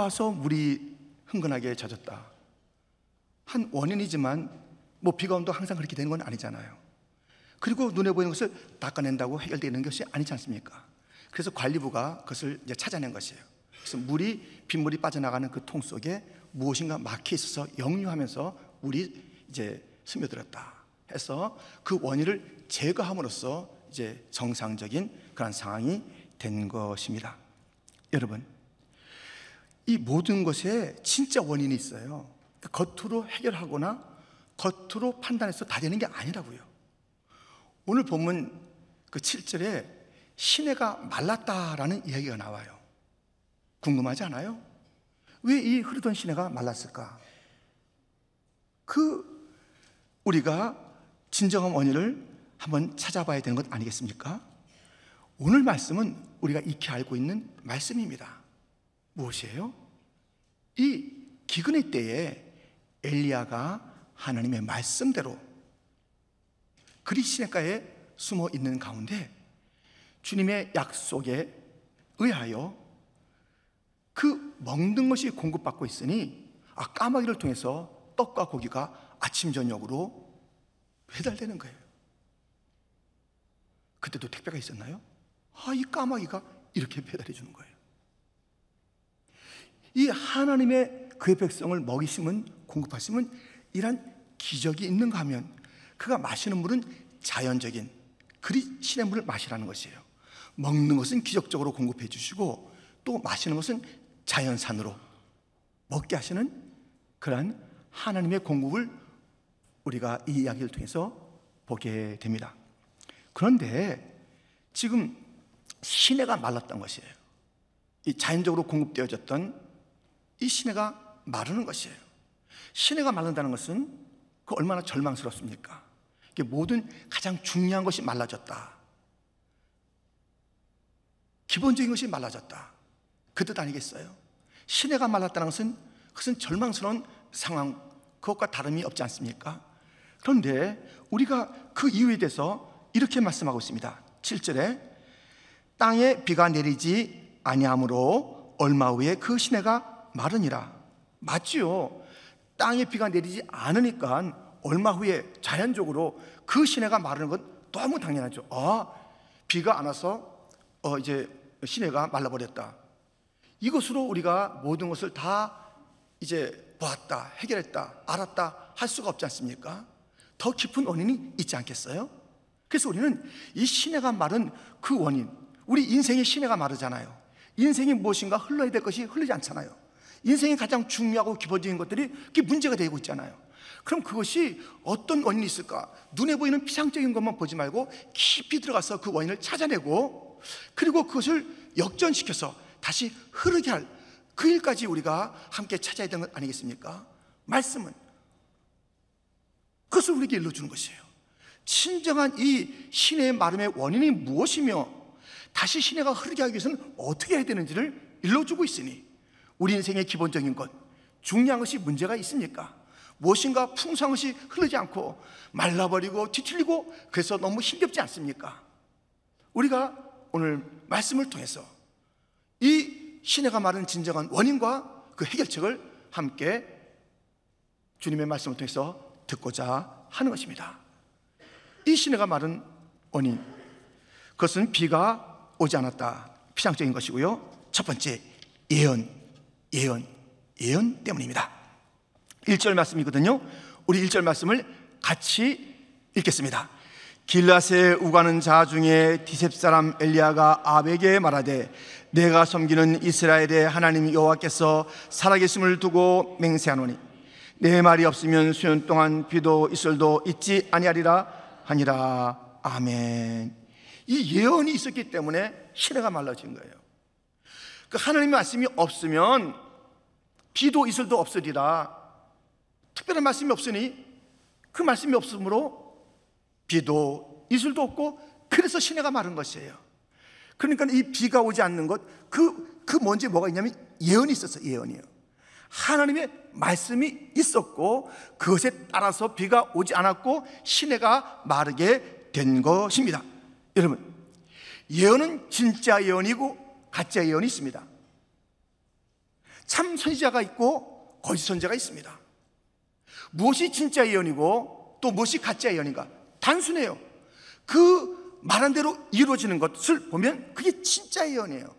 와서 물이 흥건하게 젖었다. 한 원인이지만 뭐 비가 온도 항상 그렇게 되는 건 아니잖아요. 그리고 눈에 보이는 것을 닦아낸다고 해결되는 것이 아니지 않습니까? 그래서 관리부가 그것을 이제 찾아낸 것이에요. 그래서 물이 빗물이 빠져나가는 그 통 속에 무엇인가 막혀 있어서 역류하면서 물이 이제 스며들었다 해서 그 원인을 제거함으로써 이제 정상적인 그런 상황이 된 것입니다. 여러분 이 모든 것에 진짜 원인이 있어요. 그러니까 겉으로 해결하거나 겉으로 판단해서 다 되는 게 아니라고요. 오늘 보면 그 7절에 시내가 말랐다라는 이야기가 나와요. 궁금하지 않아요? 왜 이 흐르던 시내가 말랐을까? 그 우리가 진정한 원인을 한번 찾아봐야 되는 것 아니겠습니까? 오늘 말씀은 우리가 익히 알고 있는 말씀입니다. 무엇이에요? 이 기근의 때에 엘리야가 하나님의 말씀대로 그리시네가에 숨어 있는 가운데 주님의 약속에 의하여 그 먹는 것이 공급받고 있으니 아 까마귀를 통해서 떡과 고기가 아침 저녁으로 배달되는 거예요. 그때도 택배가 있었나요? 아이 까마귀가 이렇게 배달해 주는 거예요. 이 하나님의 그의 백성을 먹이심은 공급하심은 이러한 기적이 있는가 하면 그가 마시는 물은 자연적인 그리 신의 물을 마시라는 것이에요. 먹는 것은 기적적으로 공급해 주시고 또 마시는 것은 자연산으로 먹게 하시는 그러한 하나님의 공급을 우리가 이 이야기를 통해서 보게 됩니다. 그런데 지금 시내가 말랐던 것이에요. 이 자연적으로 공급되어졌던 이 시내가 마르는 것이에요. 시내가 마른다는 것은 그 얼마나 절망스럽습니까? 이게 모든 가장 중요한 것이 말라졌다. 기본적인 것이 말라졌다. 그 뜻 아니겠어요? 시내가 말랐다는 것은 그것은 절망스러운 상황, 그것과 다름이 없지 않습니까? 그런데 우리가 그 이유에 대해서 이렇게 말씀하고 있습니다. 7절에 땅에 비가 내리지 아니하므로 얼마 후에 그 시내가 마르니라. 맞지요. 땅에 비가 내리지 않으니까 얼마 후에 자연적으로 그 시내가 마르는 건 너무 당연하죠. 아, 비가 안 와서 어, 이제 시내가 말라버렸다. 이것으로 우리가 모든 것을 다 이제 보았다, 해결했다, 알았다 할 수가 없지 않습니까? 더 깊은 원인이 있지 않겠어요? 그래서 우리는 이 시내가 마른 그 원인, 우리 인생의 시내가 마르잖아요. 인생이 무엇인가 흘러야 될 것이 흘리지 않잖아요. 인생이 가장 중요하고 기본적인 것들이 그게 문제가 되고 있잖아요. 그럼 그것이 어떤 원인이 있을까? 눈에 보이는 피상적인 것만 보지 말고 깊이 들어가서 그 원인을 찾아내고 그리고 그것을 역전시켜서 다시 흐르게 할 그 일까지 우리가 함께 찾아야 되는 것 아니겠습니까? 말씀은 그것을 우리에게 일러주는 것이에요. 진정한 이 신의 마름의 원인이 무엇이며 다시 신의가 흐르게 하기 위해서는 어떻게 해야 되는지를 일러주고 있으니 우리 인생의 기본적인 것 중요한 것이 문제가 있습니까? 무엇인가 풍성한 것이 흐르지 않고 말라버리고 뒤틀리고 그래서 너무 힘겹지 않습니까? 우리가 오늘 말씀을 통해서 이 신혜가 말하는 진정한 원인과 그 해결책을 함께 주님의 말씀을 통해서 듣고자 하는 것입니다. 이 신혜가 말은 원인. 그것은 비가 오지 않았다. 피상적인 것이고요. 첫 번째, 예언. 예언, 예언 때문입니다. 1절 말씀이거든요. 우리 1절 말씀을 같이 읽겠습니다. 길라세 우가는 자 중에 디셉 사람 엘리야가 아베게 말하되 내가 섬기는 이스라엘의 하나님 여호와께서 살아계심을 두고 맹세하노니 내 말이 없으면 수년 동안 비도 이슬도 있지 아니하리라 하니라 아멘. 이 예언이 있었기 때문에 신뢰가 말라진 거예요. 그 하나님의 말씀이 없으면 비도 이슬도 없으리라. 특별한 말씀이 없으니 그 말씀이 없으므로 비도 이슬도 없고 그래서 시내가 마른 것이에요. 그러니까 이 비가 오지 않는 것, 그, 그 먼저 뭐가 있냐면 예언이 있었어 예언이요. 하나님의 말씀이 있었고 그것에 따라서 비가 오지 않았고 시내가 마르게 된 것입니다. 여러분, 예언은 진짜 예언이고 가짜 예언이 있습니다. 참 선지자가 있고 거짓 선지자가 있습니다. 무엇이 진짜 예언이고 또 무엇이 가짜 예언인가? 단순해요. 그 말한 대로 이루어지는 것을 보면 그게 진짜 예언이에요.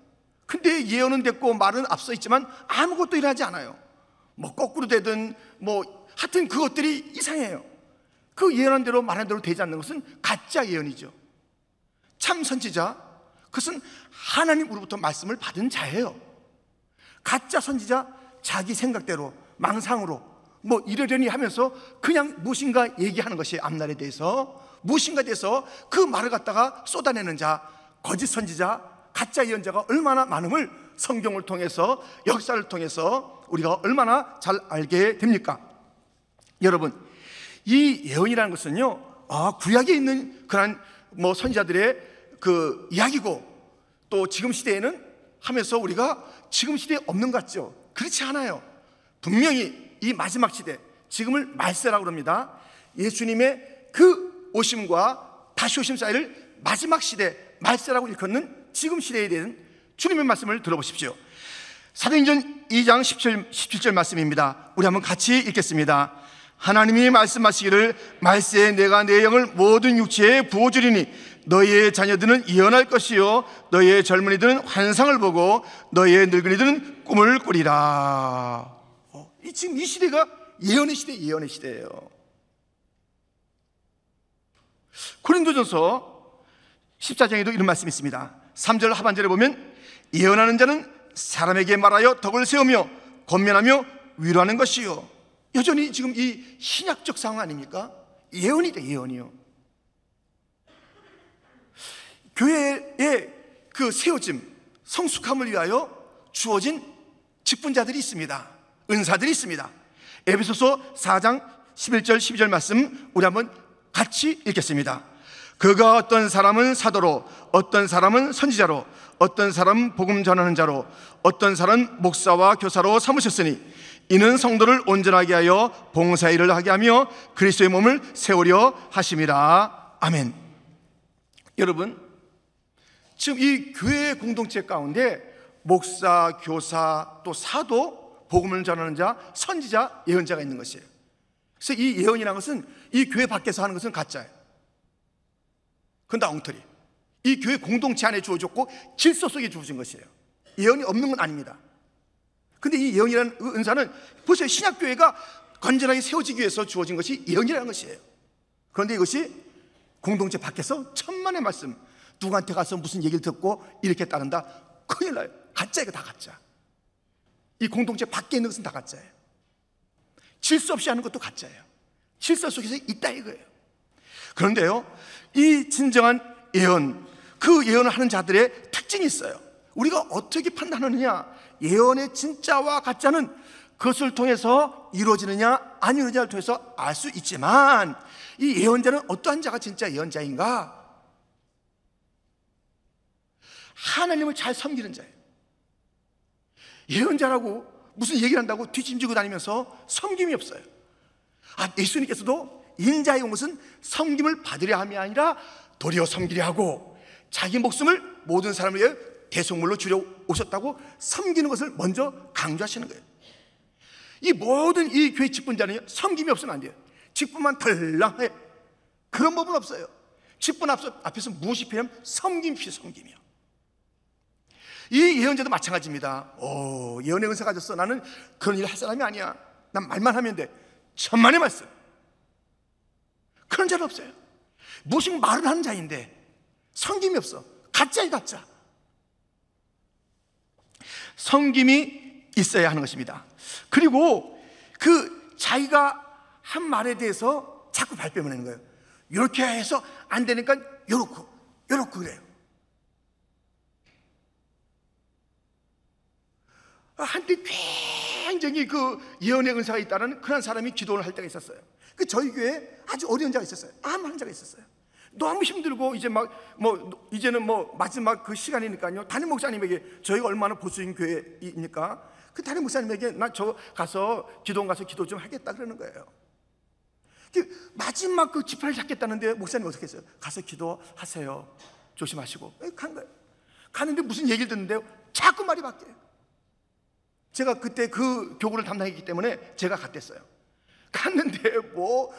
근데 예언은 됐고 말은 앞서 있지만 아무것도 일하지 않아요. 뭐 거꾸로 되든 뭐 하여튼 그것들이 이상해요. 그 예언한 대로 말한 대로 되지 않는 것은 가짜 예언이죠. 참 선지자, 그것은 하나님으로부터 말씀을 받은 자예요. 가짜 선지자 자기 생각대로 망상으로 뭐 이러려니 하면서 그냥 무엇인가 얘기하는 것이 앞날에 대해서 무엇인가 대해서 그 말을 갖다가 쏟아내는 자 거짓 선지자 가짜 예언자가 얼마나 많음을 성경을 통해서 역사를 통해서 우리가 얼마나 잘 알게 됩니까? 여러분 이 예언이라는 것은요 아, 구약에 있는 그런 뭐 선지자들의 그 이야기고 또 지금 시대에는 하면서 우리가 지금 시대에 없는 것 같죠? 그렇지 않아요. 분명히 이 마지막 시대, 지금을 말세라고 그럽니다. 예수님의 그 오심과 다시 오심 사이를 마지막 시대, 말세라고 일컫는 지금 시대에 대한 주님의 말씀을 들어보십시오. 사도행전 2장 17, 17절 말씀입니다. 우리 한번 같이 읽겠습니다. 하나님이 말씀하시기를 말세에 내가 내 영을 모든 육체에 부어주리니 너희의 자녀들은 예언할 것이요 너희의 젊은이들은 환상을 보고 너희의 늙은이들은 꿈을 꾸리라. 어, 지금 이 시대가 예언의 시대, 예언의 시대예요. 고린도전서 14장에도 이런 말씀이 있습니다. 3절 하반절에 보면 예언하는 자는 사람에게 말하여 덕을 세우며 권면하며 위로하는 것이요. 여전히 지금 이 신약적 상황 아닙니까? 예언이다, 예언이요. 교회의 그 세워짐, 성숙함을 위하여 주어진 직분자들이 있습니다. 은사들이 있습니다. 에베소서 4장 11절 12절 말씀 우리 한번 같이 읽겠습니다. 그가 어떤 사람은 사도로, 어떤 사람은 선지자로, 어떤 사람은 복음 전하는 자로, 어떤 사람은 목사와 교사로 삼으셨으니 이는 성도를 온전하게 하여 봉사일을 하게 하며 그리스도의 몸을 세우려 하심이라. 아멘. 여러분, 지금 이 교회 공동체 가운데 목사, 교사, 또 사도, 복음을 전하는 자, 선지자, 예언자가 있는 것이에요. 그래서 이 예언이라는 것은 이 교회 밖에서 하는 것은 가짜예요. 그건 다 엉터리. 이 교회 공동체 안에 주어졌고 질서 속에 주어진 것이에요. 예언이 없는 건 아닙니다. 근데 이 예언이라는 그 은사는 보세요. 신약교회가 건전하게 세워지기 위해서 주어진 것이 예언이라는 것이에요. 그런데 이것이 공동체 밖에서 천만의 말씀, 누구한테 가서 무슨 얘기를 듣고 이렇게 따른다? 큰일 나요. 가짜 이거 다 가짜. 이 공동체 밖에 있는 것은 다 가짜예요. 질서 없이 하는 것도 가짜예요. 질서 속에서 있다 이거예요. 그런데요, 이 진정한 예언, 그 예언을 하는 자들의 특징이 있어요. 우리가 어떻게 판단하느냐? 예언의 진짜와 가짜는 그것을 통해서 이루어지느냐, 안 이루어지느냐를 통해서 알 수 있지만, 이 예언자는 어떠한 자가 진짜 예언자인가? 하나님을 잘 섬기는 자예요. 예언자라고 무슨 얘기를 한다고 뒤짐지고 다니면서 섬김이 없어요. 아, 예수님께서도 인자의 온은 섬김을 받으려 함이 아니라 도리어 섬기려 하고 자기 목숨을 모든 사람을 위해 대속물로 주려 오셨다고 섬기는 것을 먼저 강조하시는 거예요. 이 모든 이 교회 직분자는 섬김이 없으면 안 돼요. 직분만 덜렁해. 그런 법은 없어요. 직분 앞서, 앞에서 무엇이 필요하면 섬김이 섬김이요. 이 예언자도 마찬가지입니다. 오, 예언의 은사 가졌어. 나는 그런 일 할 사람이 아니야. 난 말만 하면 돼. 천만의 말씀. 그런 자는 없어요. 무슨 말을 하는 자인데 성김이 없어. 가짜이 가짜. 성김이 있어야 하는 것입니다. 그리고 그 자기가 한 말에 대해서 자꾸 발뺌을 하는 거예요. 이렇게 해서 안 되니까 요렇고 요렇고 그래요. 아, 한때 굉장히 그 예언의 은사가 있다는 그런 사람이 기도를 할 때가 있었어요. 그 저희 교회 에 아주 어려운 자가 있었어요. 암 환자가 있었어요. 너무 힘들고 이제 막 뭐 이제는 뭐 마지막 그 시간이니까요. 담임 목사님에게 저희가 얼마나 보수인 교회입니까? 그 담임 목사님에게 나 저 가서 기도원 가서 기도 좀 하겠다 그러는 거예요. 그 마지막 그 지파를 잡겠다는데 목사님 어떻게 했어요? 가서 기도하세요. 조심하시고 예, 간 거예요. 가는데 무슨 얘기를 듣는데요? 자꾸 말이 바뀌어요. 제가 그때 그 교구를 담당했기 때문에 제가 갔댔어요. 갔는데 뭐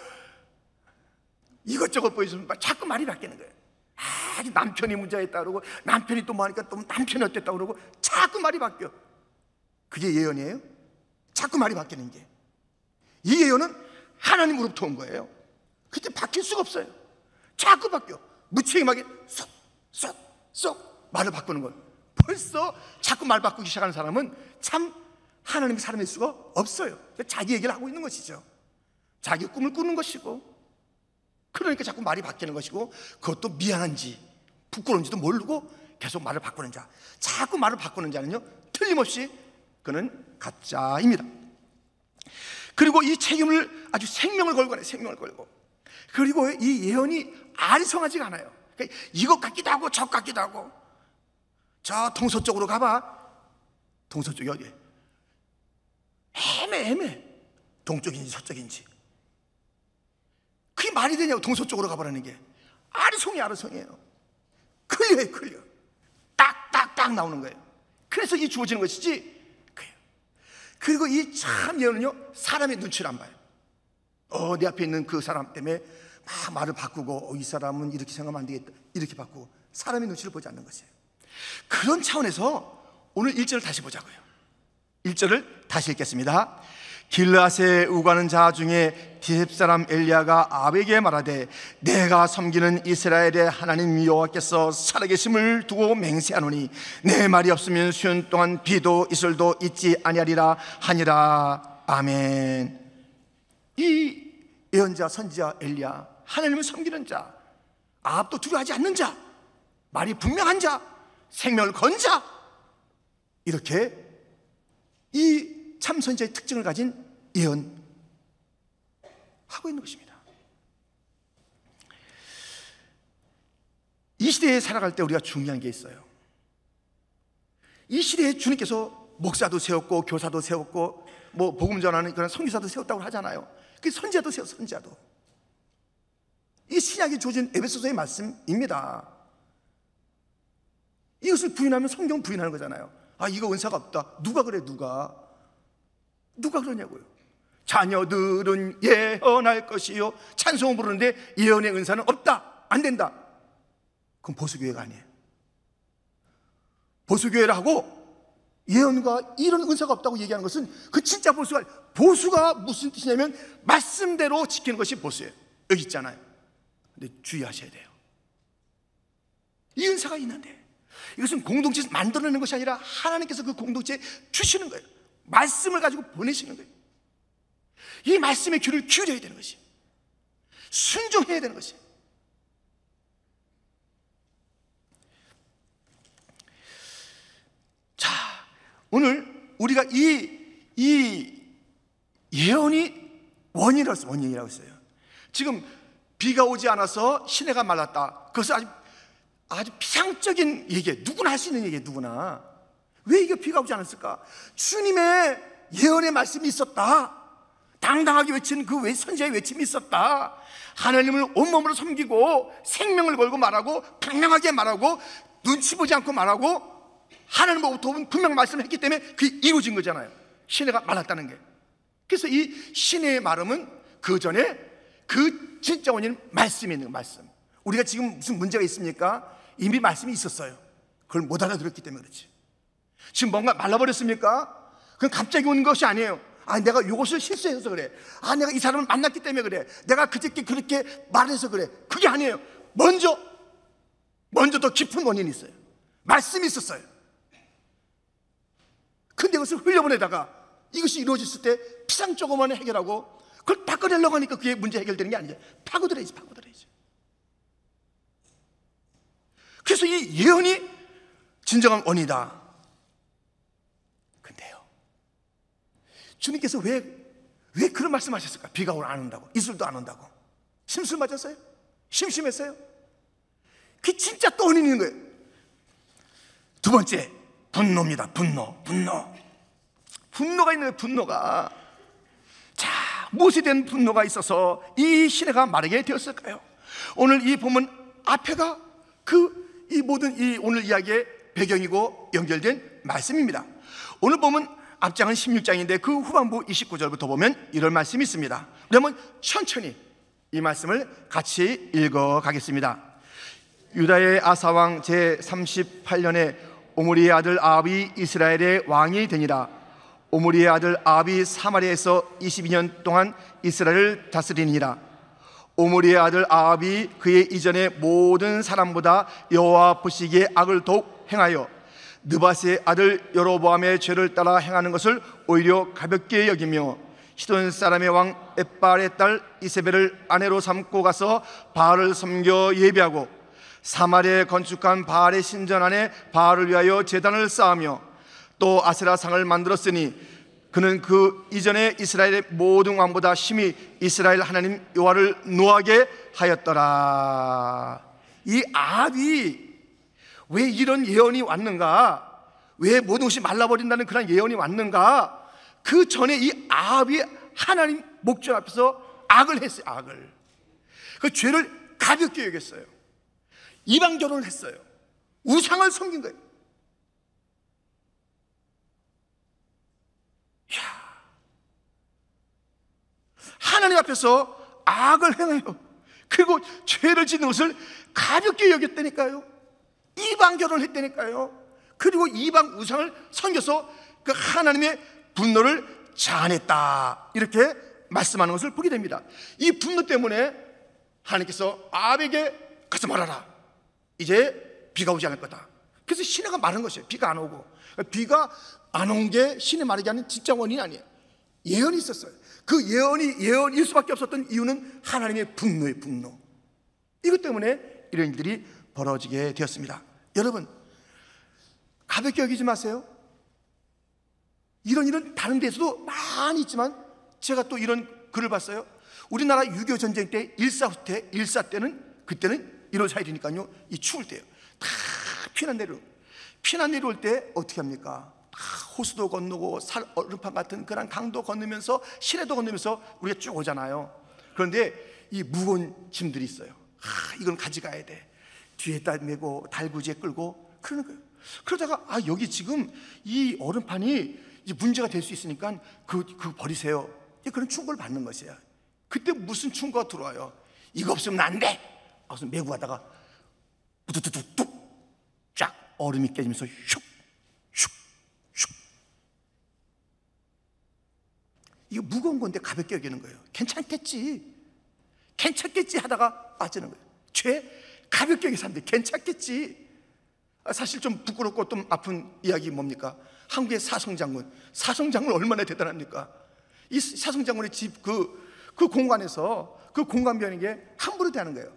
이것저것 보여주면 자꾸 말이 바뀌는 거예요. 아 남편이 문제에 따르고 남편이 또 뭐하니까 또 남편이 어땠다 그러고 자꾸 말이 바뀌어. 그게 예언이에요? 자꾸 말이 바뀌는 게. 이 예언은 하나님으로부터 온 거예요. 그때 바뀔 수가 없어요. 자꾸 바뀌어. 무책임하게 쏙, 쏙, 쏙 말을 바꾸는 건. 벌써 자꾸 말 바꾸기 시작하는 사람은 참 하나님의 사람일 수가 없어요. 그러니까 자기 얘기를 하고 있는 것이죠. 자기 꿈을 꾸는 것이고, 그러니까 자꾸 말이 바뀌는 것이고, 그것도 미안한지, 부끄러운지도 모르고 계속 말을 바꾸는 자. 자꾸 말을 바꾸는 자는요, 틀림없이 그는 가짜입니다. 그리고 이 책임을 아주 생명을 걸고 하네, 생명을 걸고. 그리고 이 예언이 안성하지가 않아요. 그러니까 이것 같기도 하고, 저 같기도 하고. 저 동서 쪽으로 가봐. 동서 쪽이 어디에? 애매 애매 동쪽인지 서쪽인지 그게 말이 되냐고 동서쪽으로 가버리는 게 아리송이 아리송이에요 클리어요 클리어 딱딱딱 나오는 거예요 그래서 이 주어지는 것이지 그리고 이참 예언은요 사람의 눈치를 안 봐요 어, 내 앞에 있는 그 사람 때문에 막 말을 바꾸고 어, 이 사람은 이렇게 생각하면 안 되겠다 이렇게 바꾸고 사람의 눈치를 보지 않는 것이에요 그런 차원에서 오늘 일절을 다시 보자고요 1절을 다시 읽겠습니다. 길라세 우가는 자 중에 디셉 사람 엘리야가 아베에게 말하되 내가 섬기는 이스라엘의 하나님 여호와께서 살아계심을 두고 맹세하노니 내 말이 없으면 수년 동안 비도 이슬도 있지 아니하리라 하니라 아멘. 이 예언자 선지자 엘리야 하나님을 섬기는 자 아합도 두려워하지 않는 자 말이 분명한 자 생명을 건자 이렇게 이 참선자의 특징을 가진 예언하고 있는 것입니다. 이 시대에 살아갈 때 우리가 중요한 게 있어요. 이 시대에 주님께서 목사도 세웠고 교사도 세웠고 뭐 복음 전하는 그런 선교사도 세웠다고 하잖아요. 그 선지자도 세워 선지자도. 이 신약이 주어진 에베소서의 말씀입니다. 이것을 부인하면 성경 부인하는 거잖아요. 아, 이거 은사가 없다. 누가 그래, 누가? 누가 그러냐고요. 자녀들은 예언할 것이요. 찬송을 부르는데 예언의 은사는 없다. 안 된다. 그건 보수교회가 아니에요. 보수교회라고 예언과 이런 은사가 없다고 얘기하는 것은 그 진짜 보수가, 보수가 무슨 뜻이냐면 말씀대로 지키는 것이 보수예요. 여기 있잖아요. 근데 주의하셔야 돼요. 이 은사가 있는데. 이것은 공동체 만들어내는 것이 아니라 하나님께서 그 공동체에 주시는 거예요. 말씀을 가지고 보내시는 거예요. 이 말씀의 귀를 기울여야 되는 것이에요. 순종해야 되는 것이에요. 자, 오늘 우리가 이, 이 예언이 원인이라고 했어요. 지금 비가 오지 않아서 시내가 말랐다. 그것은 아직 아주 피상적인 얘기예요. 누구나 할 수 있는 얘기예요, 누구나. 왜 이게 피가 오지 않았을까? 주님의 예언의 말씀이 있었다. 당당하게 외치는 그 선지자의 외침이 있었다. 하나님을 온몸으로 섬기고 생명을 걸고 말하고 당당하게 말하고 눈치 보지 않고 말하고 하나님으로부터 온 분명 말씀을 했기 때문에 그게 이루어진 거잖아요. 신뢰가 말았다는 게. 그래서 이 신의 말음은 그 전에 그 진짜 원인은 말씀이 있는 말씀. 우리가 지금 무슨 문제가 있습니까? 이미 말씀이 있었어요. 그걸 못 알아들었기 때문에 그렇지. 지금 뭔가 말라버렸습니까? 그건 갑자기 온 것이 아니에요. 아, 내가 이것을 실수해서 그래. 아, 내가 이 사람을 만났기 때문에 그래. 내가 그저께 그렇게 말해서 그래. 그게 아니에요. 먼저, 먼저 더 깊은 원인이 있어요. 말씀이 있었어요. 근데 그것을 흘려보내다가 이것이 이루어졌을 때 피상 조금만 해결하고 그걸 닦아내려고 하니까 그게 문제 해결되는 게 아니죠. 파고들어야지, 파고. 그래서 이 예언이 진정한 원이다. 근데요. 주님께서 왜, 왜 그런 말씀 하셨을까? 비가 오늘 안 온다고. 이슬도 안 온다고. 심술 맞았어요? 심심했어요? 그 진짜 또 혼인인 거예요. 두 번째, 분노입니다. 분노, 분노. 분노가 있는 거예요, 분노가. 자, 무엇에 대 분노가 있어서 이 시대가 마르게 되었을까요? 오늘 이 보면 앞에가 그이 모든 이 오늘 이야기의 배경이고 연결된 말씀입니다. 오늘 보면 앞장은 16장인데 그 후반부 29절부터 보면 이런 말씀이 있습니다. 그러면 천천히 이 말씀을 같이 읽어 가겠습니다. 유다의 아사왕 제38년에 오므리의 아들 아합이 이스라엘의 왕이 되니라. 오므리의 아들 아합이 사마리에서 22년 동안 이스라엘을 다스리니라. 오므리의 아들 아합이 그의 이전의 모든 사람보다 여호와 보시기에 악을 더욱 행하여 느바스의 아들 여로보암의 죄를 따라 행하는 것을 오히려 가볍게 여기며 시돈 사람의 왕 에빨의 딸 이세벨을 아내로 삼고 가서 바알을 섬겨 예배하고 사마리에 건축한 바알의 신전 안에 바알을 위하여 제단을 쌓으며 또 아세라 상을 만들었으니 그는 그 이전에 이스라엘의 모든 왕보다 심히 이스라엘 하나님 요하를 노하게 하였더라. 이 아합이 왜 이런 예언이 왔는가? 왜 모든 것이 말라버린다는 그런 예언이 왔는가? 그 전에 이 아합이 하나님 목전 앞에서 악을 했어요. 악을. 그 죄를 가볍게 여겼어요. 이방 결혼을 했어요. 우상을 섬긴 거예요. 하나님 앞에서 악을 행하여 그리고 죄를 지는 것을 가볍게 여겼다니까요. 이방 결혼을 했다니까요. 그리고 이방 우상을 섬겨서 그 하나님의 분노를 자아냈다. 이렇게 말씀하는 것을 보게 됩니다. 이 분노 때문에 하나님께서 아벡에 가서 말하라. 이제 비가 오지 않을 거다. 그래서 신하가 말한 것이에요. 비가 안 오고. 비가 안 온 게 신의 말이 아닌 진짜 원인이 아니에요. 예언이 있었어요. 그 예언이 예언일 수밖에 없었던 이유는 하나님의 분노의 분노. 이것 때문에 이런 일들이 벌어지게 되었습니다. 여러분, 가볍게 여기지 마세요. 이런 일은 다른 데서도 많이 있지만 제가 또 이런 글을 봤어요. 우리나라 6.25 전쟁 때 일사 후퇴, 일사 때는 그때는 1월 4일이니까요. 이 추울 때요. 다 피난 내려 피난 내려올 때 어떻게 합니까? 아, 호수도 건너고 살 얼음판 같은 그런 강도 건너면서 시내도 건너면서 우리가 쭉 오잖아요. 그런데 이 무거운 짐들이 있어요. 아, 이건 가져가야 돼. 뒤에딸 메고 달구지에 끌고 그러는 거예요. 그러다가 아 여기 지금 이 얼음판이 이제 문제가 될 수 있으니까 그, 그 버리세요. 그런 충고를 받는 것이에요. 그때 무슨 충고가 들어와요. 이거 없으면 안 돼. 그래서 메고 가다가 뚝뚝뚝뚝 쫙 얼음이 깨지면서 슉 이거 무거운 건데 가볍게 여기는 거예요. 괜찮겠지. 괜찮겠지 하다가 빠지는 거예요. 죄 가볍게 여기 사는데 괜찮겠지. 아, 사실 좀 부끄럽고 좀 아픈 이야기 뭡니까? 한국의 사성장군. 사성장군 얼마나 대단합니까? 이 사성장군의 집 그, 그 공간에서 그 공간 변인게 함부로 되는 거예요.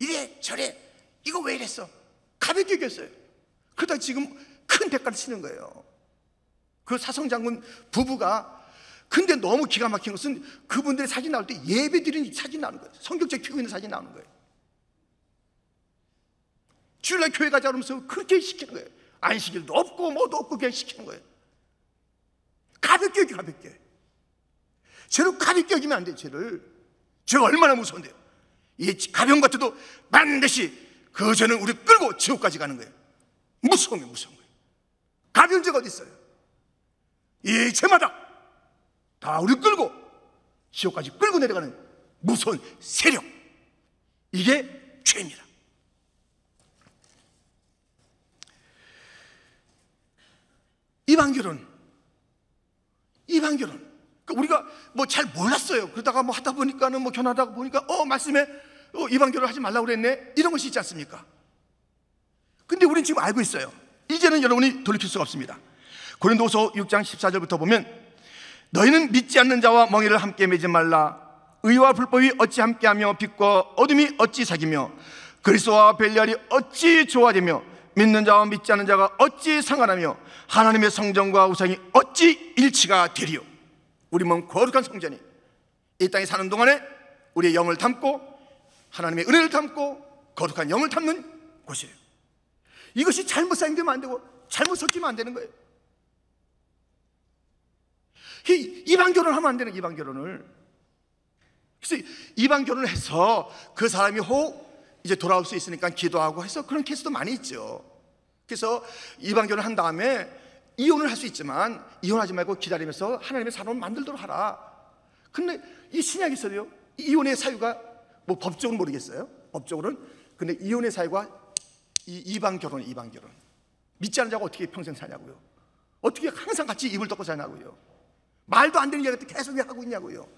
이래, 저래, 이거 왜 이랬어? 가볍게 여겼어요. 그러다 지금 큰 대가를 치는 거예요. 그 사성장군 부부가 근데 너무 기가 막힌 것은 그분들의 사진 나올 때 예배 드리는 사진 나오는 거예요. 성경책 켜고 있는 사진 나오는 거예요. 주일날 교회 가자 그러면서 그렇게 시키는 거예요. 안식일도 없고 뭐도 없고 그냥 시키는 거예요. 가볍게 여기 가볍게. 죄로 가볍게 여기면 안 돼요, 죄를. 죄가 얼마나 무서운데요. 이 가벼운 것 같아도 반드시 그 죄는 우리 끌고 지옥까지 가는 거예요. 무서우면 무서운 거예요. 가벼운 죄가 어디 있어요? 이 죄마다 다 우리 끌고 지옥까지 끌고 내려가는 무서운 세력. 이게 죄입니다. 이방결혼. 이방결혼. 그러니까 우리가 뭐 잘 몰랐어요. 그러다가 뭐 하다 보니까는 뭐 견하다 보니까 어, 말씀에 어, 이방결혼 하지 말라고 그랬네. 이런 것이 있지 않습니까? 근데 우리 지금 알고 있어요. 이제는 여러분이 돌이킬 수가 없습니다. 고린도서 6장 14절부터 보면 너희는 믿지 않는 자와 멍에를 함께 매지 말라. 의와 불법이 어찌 함께하며 빛과 어둠이 어찌 사귀며 그리스도와 벨리알이 어찌 조화되며 믿는 자와 믿지 않는 자가 어찌 상관하며 하나님의 성전과 우상이 어찌 일치가 되리요. 우리 몸 거룩한 성전이 이 땅에 사는 동안에 우리의 영을 담고 하나님의 은혜를 담고 거룩한 영을 담는 곳이에요. 이것이 잘못 생기면 안 되고 잘못 섞이면 안 되는 거예요. 이방 결혼을 하면 안 되는 이방 결혼을. 그래서 이방 결혼을 해서 그 사람이 혹 이제 돌아올 수 있으니까 기도하고 해서 그런 케이스도 많이 있죠. 그래서 이방 결혼을 한 다음에 이혼을 할 수 있지만 이혼하지 말고 기다리면서 하나님의 사람을 만들도록 하라. 근데 이 신약에서도요. 이혼의 사유가 뭐 법적으로 모르겠어요. 법적으로는 근데 이혼의 사유가 이방 이 결혼, 이방 결혼. 믿지 않는 자가 어떻게 평생 사냐고요. 어떻게 항상 같이 입을 덮고 사냐고요. 말도 안 되는 이야기 같 계속 왜 하고 있냐고요.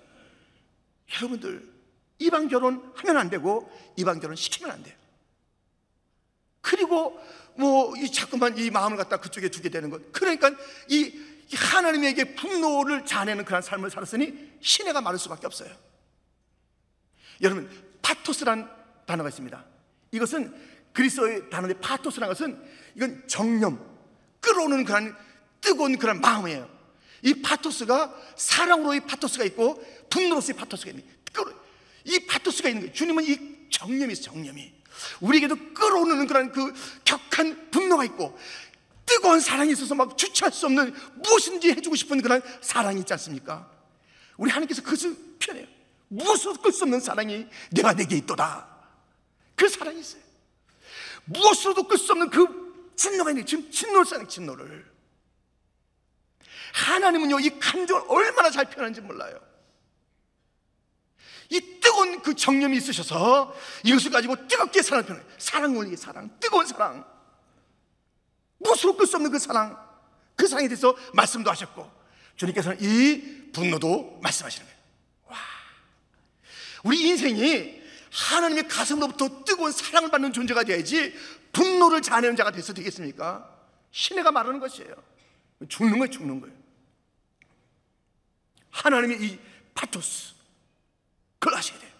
여러분들, 이방 결혼 하면 안 되고, 이방 결혼 시키면 안 돼요. 그리고 뭐, 이 자꾸만 이 마음을 갖다 그쪽에 두게 되는 것. 그러니까 이 하나님에게 분노를 자내는 그런 삶을 살았으니 신뢰가 많을 수밖에 없어요. 여러분, 파토스란 단어가 있습니다. 이것은 그리스의 단어인데 파토스란 것은 이건 정념, 끌어오는 그런 뜨거운 그런 마음이에요. 이 파토스가 사랑으로의 파토스가 있고 분노로서의 파토스가 있는 이 파토스가 있는 거예요. 주님은 이 정념이 정념이. 우리에게도 끌어오는 그런 그 격한 분노가 있고 뜨거운 사랑이 있어서 막 주체할 수 없는 무엇인지 해주고 싶은 그런 사랑이 있지 않습니까? 우리 하나님께서 그것을 표현해요. 무엇을 끌수 없는 사랑이 내가 내게 있도다. 그 사랑이 있어요. 무엇으로도 끌 수 없는 그 진노가 있는 지금 진노를 사는 진노를. 하나님은요, 이 감정을 얼마나 잘 표현하는지 몰라요. 이 뜨거운 그 정념이 있으셔서 이것을 가지고 뜨겁게 사랑을 표현해 사랑 원리, 사랑, 뜨거운 사랑. 무엇으로 끌수 없는 그 사랑. 그 사랑에 대해서 말씀도 하셨고, 주님께서는 이 분노도 말씀하시는 거예요. 와. 우리 인생이 하나님의 가슴으로부터 뜨거운 사랑을 받는 존재가 돼야지 분노를 자아내는 자가 돼서 되겠습니까? 신혜가 말하는 것이에요. 죽는 거예요, 죽는 거예요. 하나님의 이 파토스, 그걸 아셔야 돼요.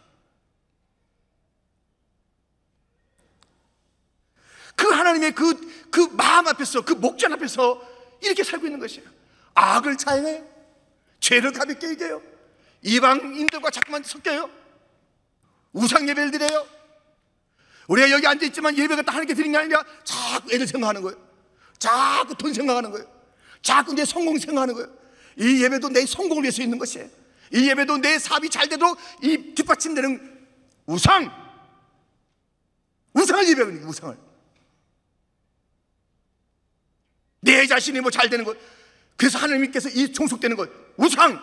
그 하나님의 그, 그 마음 앞에서, 그 목전 앞에서 이렇게 살고 있는 것이에요. 악을 자행해요. 죄를 가볍게 이겨요. 이방인들과 자꾸만 섞여요. 우상 예배를 드려요. 우리가 여기 앉아있지만 예배가 다 하나님께 드린 게 아니라 자꾸 애들 생각하는 거예요. 자꾸 돈 생각하는 거예요. 자꾸 내 성공 생각하는 거예요. 이 예배도 내 성공을 위해서 있는 것이에요. 이 예배도 내 사업이 잘 되도록 이 뒷받침되는 우상! 우상을 예배하는 거예요, 우상을. 내 자신이 뭐 잘 되는 것. 그래서 하나님께서 이 종속되는 것. 우상!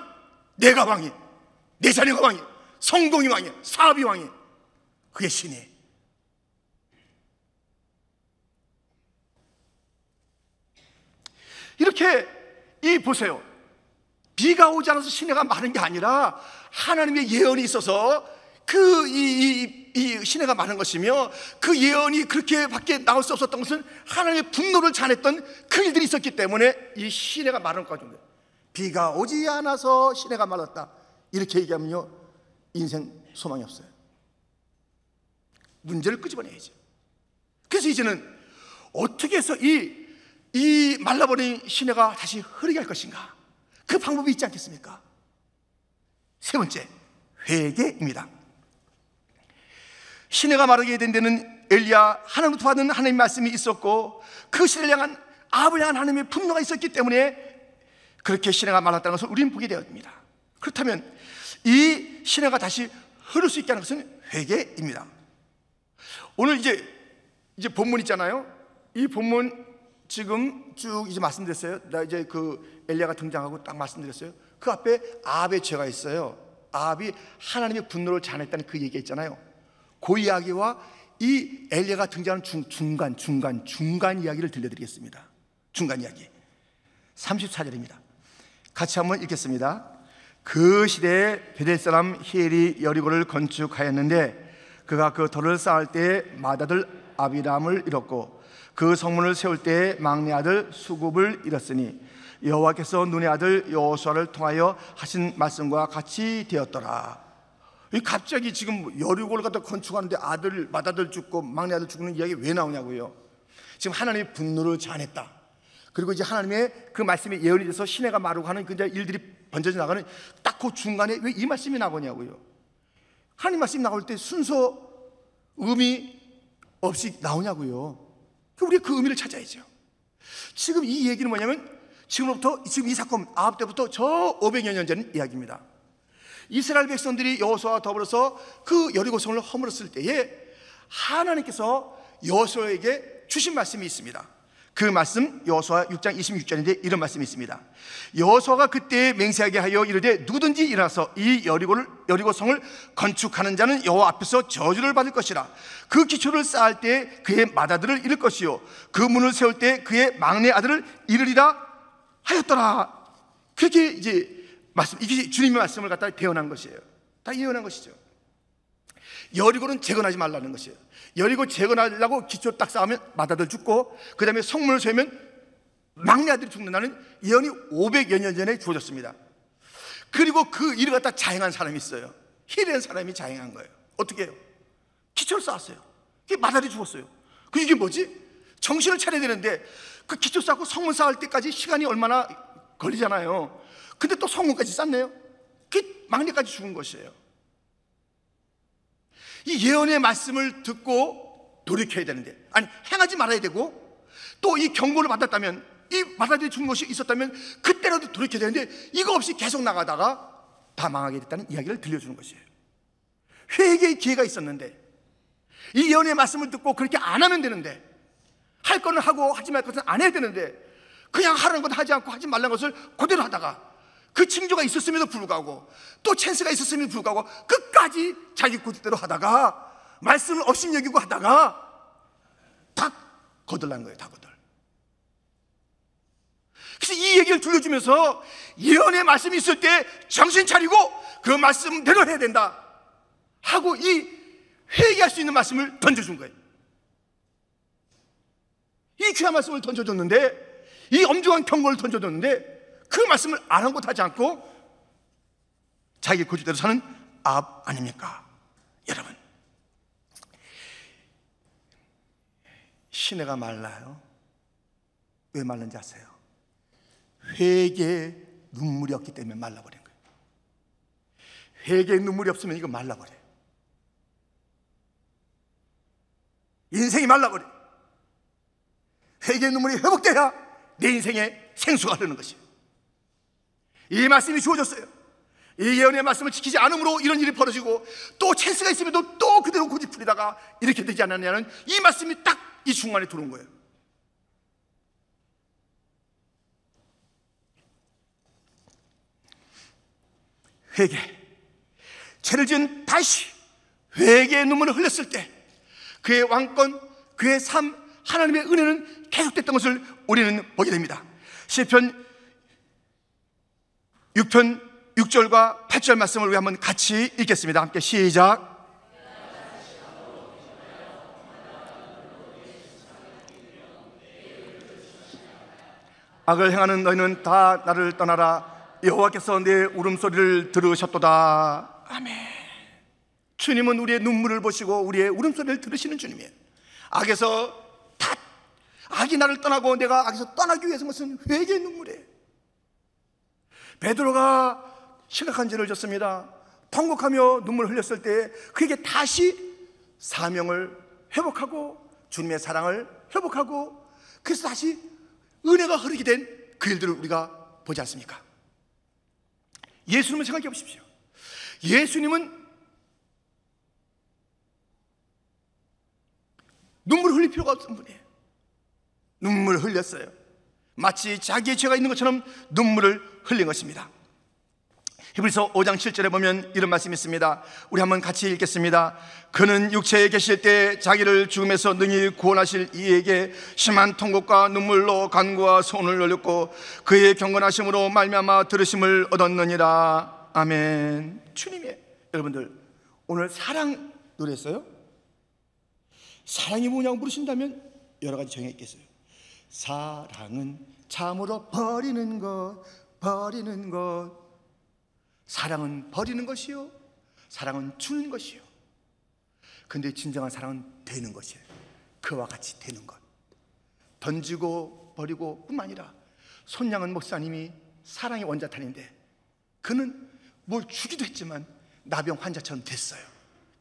내가 왕이내 자녀가 왕이 성공이 왕이 사업이 왕이 그게 신이에요. 이렇게 이 보세요. 비가 오지 않아서 시내가 많은 게 아니라 하나님의 예언이 있어서 그 이 이, 이 시내가 많은 것이며 그 예언이 그렇게 밖에 나올 수 없었던 것은 하나님의 분노를 자냈던 그 일들이 있었기 때문에 이 시내가 많은 것입니다. 비가 오지 않아서 시내가 말랐다. 이렇게 얘기하면요. 인생 소망이 없어요. 문제를 끄집어내야지. 그래서 이제는 어떻게 해서 이이 말라버린 시내가 다시 흐르게 할 것인가? 그 방법이 있지 않겠습니까? 세 번째, 회개입니다. 시내가 마르게 된 데는 엘리야 하나님부터 받은 하나님 말씀이 있었고 그 시대를 향한 아을 향한 하나님의 분노가 있었기 때문에 그렇게 시내가 말랐다는 것을 우리는 보게 되었습니다. 그렇다면 이 시내가 다시 흐를 수 있게 하는 것은 회개입니다. 오늘 이제 이제 본문 있잖아요. 이 본문 지금 쭉 이제 말씀드렸어요. 나 이제 그 엘리야가 등장하고 딱 말씀드렸어요. 그 앞에 아합의 죄가 있어요. 아합이 하나님의 분노를 자냈다는 그 얘기 있잖아요. 그 이야기와 이 엘리야가 등장하는 중, 중간 중간 중간 이야기를 들려드리겠습니다. 중간 이야기. 34절입니다. 같이 한번 읽겠습니다. 그 시대에 베델 사람 히엘이 여리고를 건축하였는데 그가 그 돌을 쌓을 때 마다들 아비람을 잃었고 그 성문을 세울 때에 막내 아들 수급을 잃었으니 여호와께서 눈의 아들 여호수아를 통하여 하신 말씀과 같이 되었더라. 갑자기 지금 여리고를 갖다 건축하는데 아들 맏아들 죽고 막내 아들 죽는 이야기 왜 나오냐고요. 지금 하나님의 분노를 자아냈다. 그리고 이제 하나님의 그 말씀에 예언이 돼서 시내가 마르고 하는 그 일들이 번져 나가는 딱 그 중간에 왜 이 말씀이 나오냐고요. 하나님 말씀 나올 때 순서 의미 없이 나오냐고요. 우리가 그 의미를 찾아야죠. 지금 이 얘기는 뭐냐면 지금부터 지금 이 사건 아홉 때부터 저 500여 년 전 이야기입니다. 이스라엘 백성들이 여호수아와 더불어서 그 여리고성을 허물었을 때에 하나님께서 여호수아에게 주신 말씀이 있습니다. 그 말씀 여호수아 6장 26절인데 이런 말씀이 있습니다. 여호수아가 그때 맹세하게 하여 이르되 누구든지 일어서이 여리고를 여리고 성을 건축하는 자는 여호와 앞에서 저주를 받을 것이라. 그 기초를 쌓을 때 그의 맏아들을 잃을 것이요 그 문을 세울 때 그의 막내 아들을 잃으리라 하였더라. 그렇게 이제 말씀 이게 주님의 말씀을 갖다 대언한 것이에요. 다 예언한 것이죠. 여리고는 재건하지 말라는 것이에요. 여리고 재건하려고 기초 딱 쌓으면 맏아들 죽고 그 다음에 성문을 세면 우 막내 아들이 죽는다는 예언이 500여 년 전에 주어졌습니다 그리고 그 일을 갖다 자행한 사람이 있어요 히렌 사람이 자행한 거예요 어떻게 해요? 기초를 쌓았어요 그게 맏아이 죽었어요 그 이게 뭐지? 정신을 차려야 되는데 그 기초 쌓고 성문 쌓을 때까지 시간이 얼마나 걸리잖아요 근데 또 성문까지 쌓네요 그 막내까지 죽은 것이에요 이 예언의 말씀을 듣고 돌이켜야 되는데 아니 행하지 말아야 되고 또 이 경고를 받았다면 이 받아들여 준 것이 있었다면 그때라도 돌이켜야 되는데 이거 없이 계속 나가다가 다 망하게 됐다는 이야기를 들려주는 것이에요 회개의 기회가 있었는데 이 예언의 말씀을 듣고 그렇게 안 하면 되는데 할 거는 하고 하지 말 것은 안 해야 되는데 그냥 하라는 것도 하지 않고 하지 말라는 것을 그대로 하다가 그 징조가 있었음에도 불구하고 또 찬스가 있었음에도 불구하고 끝까지 자기 고집대로 하다가 말씀을 없인 여기고 하다가 탁 거들난 거예요, 다 거들. 그래서 이 얘기를 들려주면서 예언의 말씀이 있을 때 정신 차리고 그 말씀대로 해야 된다 하고 이 회개할 수 있는 말씀을 던져준 거예요. 이 귀한 말씀을 던져줬는데 이 엄중한 경고를 던져줬는데 그 말씀을 아랑곳하지 않고 자기 고집대로 사는 압 아닙니까? 여러분 시내가 말라요 왜 말른지 아세요? 회개의 눈물이 없기 때문에 말라버린 거예요 회개의 눈물이 없으면 이거 말라버려요 인생이 말라버려요 회개의 눈물이 회복돼야 내 인생에 생수가 흐르는 것이에요 이 말씀이 주어졌어요. 이 예언의 말씀을 지키지 않으므로 이런 일이 벌어지고 또 찬스가 있음에도 또 그대로 고집부리다가 이렇게 되지 않았냐는 이 말씀이 딱 이 중간에 들어온 거예요. 회개. 죄를 지은 다시 회개의 눈물을 흘렸을 때 그의 왕권, 그의 삶, 하나님의 은혜는 계속됐던 것을 우리는 보게 됩니다. 시편 6편 6절과 8절 말씀을 우리 한번 같이 읽겠습니다. 함께 시작. 악을 행하는 너희는 다 나를 떠나라. 여호와께서 내 울음소리를 들으셨도다. 아멘. 주님은 우리의 눈물을 보시고 우리의 울음소리를 들으시는 주님이에요. 악에서 탓, 악이 나를 떠나고 내가 악에서 떠나기 위해서 무슨 회개의 눈물이에요. 베드로가 심각한 죄를 졌습니다. 통곡하며 눈물 흘렸을 때 그에게 다시 사명을 회복하고 주님의 사랑을 회복하고 그래서 다시 은혜가 흐르게 된 그 일들을 우리가 보지 않습니까? 예수님을 생각해 보십시오. 예수님은 눈물 흘릴 필요가 없던 분이에요. 눈물 흘렸어요. 마치 자기의 죄가 있는 것처럼 눈물을 흘린 것입니다. 히브리서 5장 7절에 보면 이런 말씀이 있습니다. 우리 한번 같이 읽겠습니다. 그는 육체에 계실 때 자기를 죽음에서 능히 구원하실 이에게 심한 통곡과 눈물로 간구와 손을 올렸고 그의 경건하심으로 말미암아 들으심을 얻었느니라. 아멘. 주님의 여러분들 오늘 사랑 노래했어요? 사랑이 뭐냐고 물으신다면 여러 가지 정해 있겠어요. 사랑은 참으로 버리는 것, 버리는 것. 사랑은 버리는 것이요. 사랑은 주는 것이요. 근데 진정한 사랑은 되는 것이에요. 그와 같이 되는 것. 던지고 버리고 뿐만 아니라 손양은 목사님이 사랑의 원자탄인데 그는 뭘 주기도 했지만 나병 환자처럼 됐어요.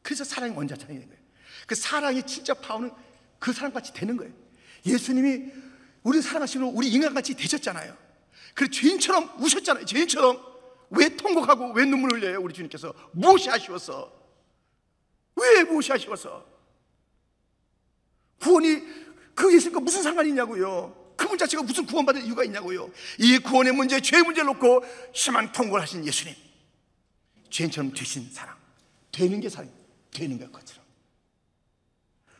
그래서 사랑의 원자탄이 된 거예요. 그 사랑이 진짜 파워는 그 사랑같이 되는 거예요. 예수님이 우리 사랑하시는 우리 인간같이 되셨잖아요. 그래 죄인처럼 우셨잖아요. 죄인처럼 왜 통곡하고 왜눈물 흘려요? 우리 주님께서 무엇이 아쉬워서? 왜 무엇이 아쉬워서? 구원이 그게 있으니 무슨 상관이 있냐고요. 그분 자체가 무슨 구원받을 이유가 있냐고요. 이 구원의 문제, 죄의 문제를 놓고 심한 통곡을 하신 예수님. 죄인처럼 되신 사랑. 되는 게 사랑. 되는 것처럼.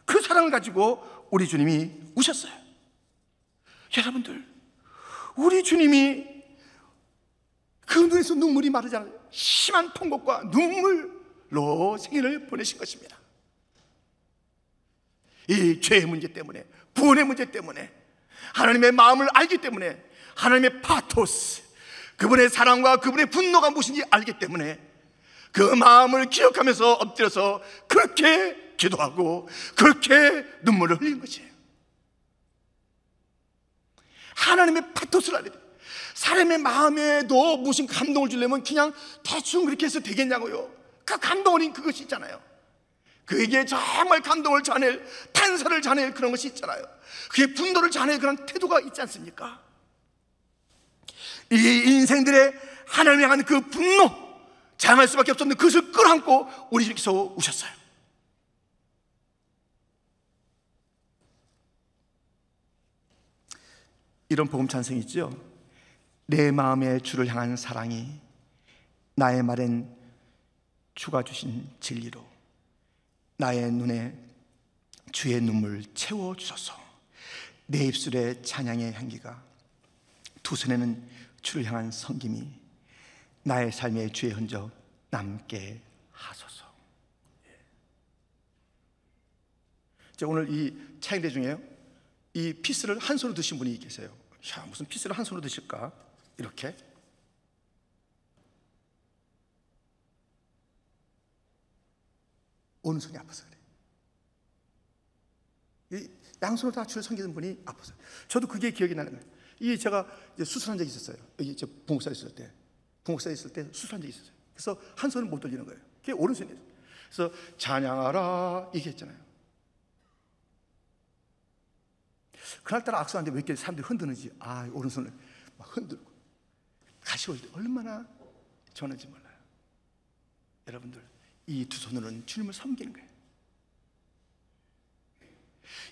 그 사랑을 가지고 우리 주님이 우셨어요. 여러분들, 우리 주님이 그 눈에서 눈물이 마르지 않아요. 심한 통곡과 눈물로 생일을 보내신 것입니다. 이 죄의 문제 때문에, 부원의 문제 때문에, 하나님의 마음을 알기 때문에, 하나님의 파토스, 그분의 사랑과 그분의 분노가 무엇인지 알기 때문에 그 마음을 기억하면서 엎드려서 그렇게 기도하고 그렇게 눈물을 흘린 것이에요. 하나님의 파토스를 알아야 돼요. 사람의 마음에도 무슨 감동을 주려면 그냥 대충 그렇게 해서 되겠냐고요. 그 감동은 그것이 있잖아요. 그에게 정말 감동을 자낼, 탄사를 자낼 그런 것이 있잖아요. 그의 분노를 자낼 그런 태도가 있지 않습니까? 이 인생들의 하나님의 향한 그 분노, 자양할 수밖에 없었는데 그것을 끌어안고 우리 이렇서 오셨어요. 이런 복음 찬송 있죠. 내 마음에 주를 향한 사랑이 나의 말엔 주가 주신 진리로 나의 눈에 주의 눈물 채워 주소서. 내 입술에 찬양의 향기가 두 손에는 주를 향한 성김이 나의 삶에 주의 흔적 남게 하소서. 예. 오늘 이 차일대 중에요. 이 피스를 한 손으로 드신 분이 계세요. 야, 무슨 피스를 한 손으로 드실까? 이렇게. 오른손이 아파서 그래. 이 양손을 다 주를 섬기는 분이 아파서. 저도 그게 기억이 나는 거예요. 이 제가 수술한 적이 있었어요. 여기 제 부목사 있을 때. 부목사 있을 때 수술한 적이 있었어요. 그래서 한 손을 못 돌리는 거예요. 그게 오른손이에요. 그래서 찬양하라 얘기했잖아요. 그날따라 악수하는데 왜 이렇게 사람들이 흔드는지, 아, 오른손을 막 흔들고. 다시 올때 얼마나 전하지 몰라요. 여러분들, 이 두 손으로는 주님을 섬기는 거예요.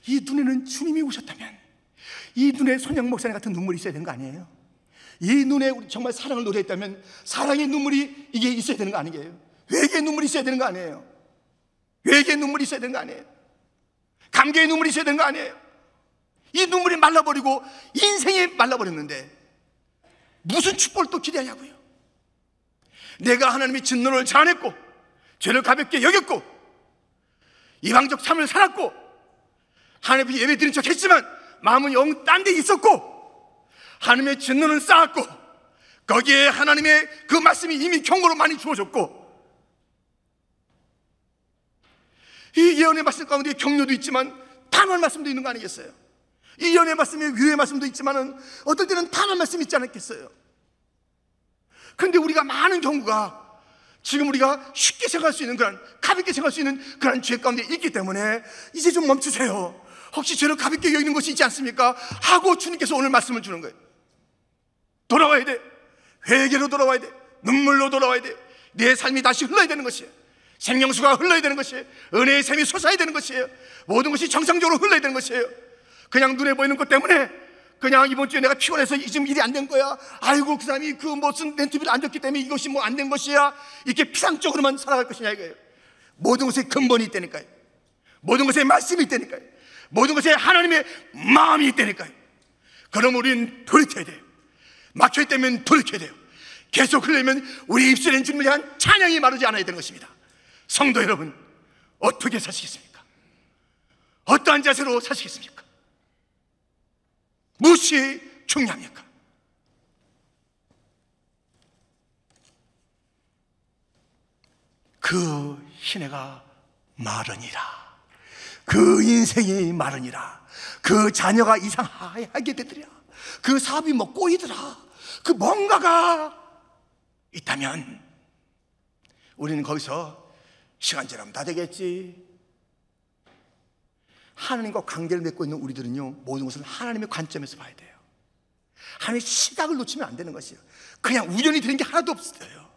이 눈에는 주님이 오셨다면, 이 눈에 손양 목사님 같은 눈물이 있어야 되는 거 아니에요? 이 눈에 정말 사랑을 노래했다면, 사랑의 눈물이 이게 있어야 되는 거 아니에요? 외계의 눈물이 있어야 되는 거 아니에요? 외계의 눈물이 있어야 되는 거 아니에요? 감격의 눈물이 있어야 되는 거 아니에요? 이 눈물이 말라버리고 인생이 말라버렸는데 무슨 축복을 또 기대하냐고요? 내가 하나님의 진노를 자아냈고 죄를 가볍게 여겼고 이방적 삶을 살았고 하나님께 예배 드린 척 했지만 마음은 영 딴 데 있었고 하나님의 진노는 쌓았고 거기에 하나님의 그 말씀이 이미 경고로 많이 주어졌고 이 예언의 말씀 가운데 격려도 있지만 단호한 말씀도 있는 거 아니겠어요? 이연의 말씀이 위의 말씀도 있지만은 어떨 때는 다른 말씀 이 있지 않았겠어요? 그런데 우리가 많은 경우가 지금 우리가 쉽게 생각할 수 있는 그런 가볍게 생각할 수 있는 그런 죄 가운데 있기 때문에 이제 좀 멈추세요. 혹시 죄를 가볍게 여기는 것이 있지 않습니까? 하고 주님께서 오늘 말씀을 주는 거예요. 돌아와야 돼. 회개로 돌아와야 돼. 눈물로 돌아와야 돼. 내 삶이 다시 흘러야 되는 것이에요. 생명수가 흘러야 되는 것이에요. 은혜의 샘이 솟아야 되는 것이에요. 모든 것이 정상적으로 흘러야 되는 것이에요. 그냥 눈에 보이는 것 때문에 그냥 이번 주에 내가 피곤해서 지금 일이 안 된 거야. 아이고 그 사람이 그 무슨 렌트비를 안 줬기 때문에 이것이 뭐 안 된 것이야. 이렇게 피상적으로만 살아갈 것이냐 이거예요. 모든 것에 근본이 있다니까요. 모든 것에 말씀이 있다니까요. 모든 것에 하나님의 마음이 있다니까요. 그럼 우리 돌이켜야 돼요. 막혀있다면 돌이켜야 돼요. 계속 흘리면 우리 입술엔 주님을 한 찬양이 마르지 않아야 되는 것입니다. 성도 여러분, 어떻게 사시겠습니까? 어떠한 자세로 사시겠습니까? 무엇이 중요합니까? 그 시내가 마르니라. 그 인생이 마르니라. 그 자녀가 이상하게 되더라. 그 사업이 뭐 꼬이더라. 그 뭔가가 있다면 우리는 거기서 시간 지나면 다 되겠지. 하나님과 관계를 맺고 있는 우리들은요, 모든 것을 하나님의 관점에서 봐야 돼요. 하나님의 시각을 놓치면 안 되는 것이에요. 그냥 우연히 되는 게 하나도 없어요.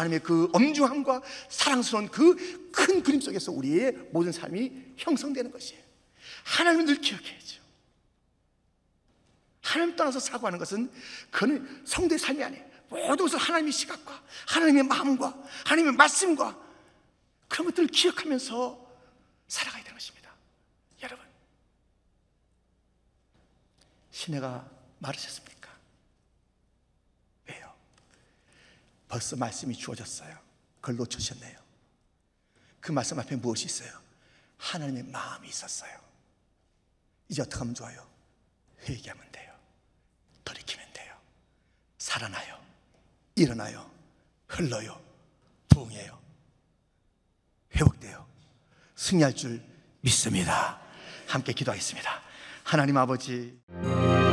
하나님의 그 엄중함과 사랑스러운 그 큰 그림 속에서 우리의 모든 삶이 형성되는 것이에요. 하나님을 늘 기억해야죠. 하나님 떠나서 사고하는 것은 그는 성도의 삶이 아니에요. 모든 것을 하나님의 시각과 하나님의 마음과 하나님의 말씀과 그런 것들을 기억하면서 살아가야 되는 것입니다. 시내가 마르셨습니까? 왜요? 벌써 말씀이 주어졌어요. 그걸 놓쳐셨네요. 그 말씀 앞에 무엇이 있어요? 하나님의 마음이 있었어요. 이제 어떻게 하면 좋아요? 회개하면 돼요. 돌이키면 돼요. 살아나요. 일어나요. 흘러요. 부흥해요. 회복돼요. 승리할 줄 믿습니다. 함께 기도하겠습니다. 하나님 아버지.